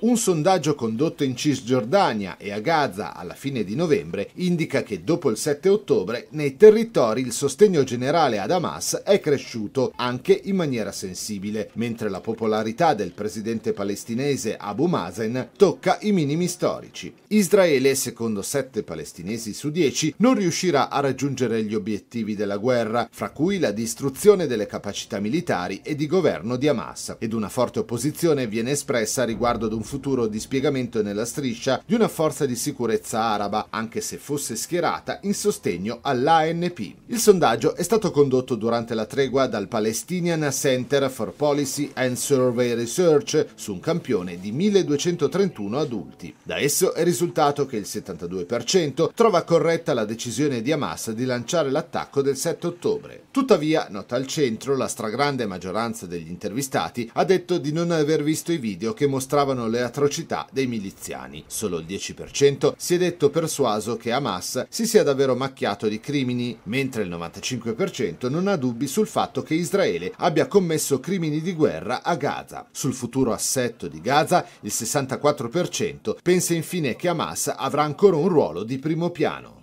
Un sondaggio condotto in Cisgiordania e a Gaza alla fine di novembre indica che dopo il 7 ottobre nei territori il sostegno generale ad Hamas è cresciuto anche in maniera sensibile, mentre la popolarità del presidente palestinese Abu Mazen tocca i minimi storici. Israele, secondo 7 palestinesi su 10, non riuscirà a raggiungere gli obiettivi della guerra, fra cui la distruzione delle capacità militari e di governo di Hamas, ed una forte opposizione viene espressa riguardo ad un futuro dispiegamento nella striscia di una forza di sicurezza araba, anche se fosse schierata in sostegno all'ANP. Il sondaggio è stato condotto durante la tregua dal Palestinian Center for Policy and Survey Research su un campione di 1231 adulti. Da esso è risultato che il 72% trova corretta la decisione di Hamas di lanciare l'attacco del 7 ottobre. Tuttavia, nota al centro, la stragrande maggioranza degli intervistati ha detto di non aver visto i video che mostravano le le atrocità dei miliziani. Solo il 10% si è detto persuaso che Hamas si sia davvero macchiato di crimini, mentre il 95% non ha dubbi sul fatto che Israele abbia commesso crimini di guerra a Gaza. Sul futuro assetto di Gaza il 64% pensa infine che Hamas avrà ancora un ruolo di primo piano.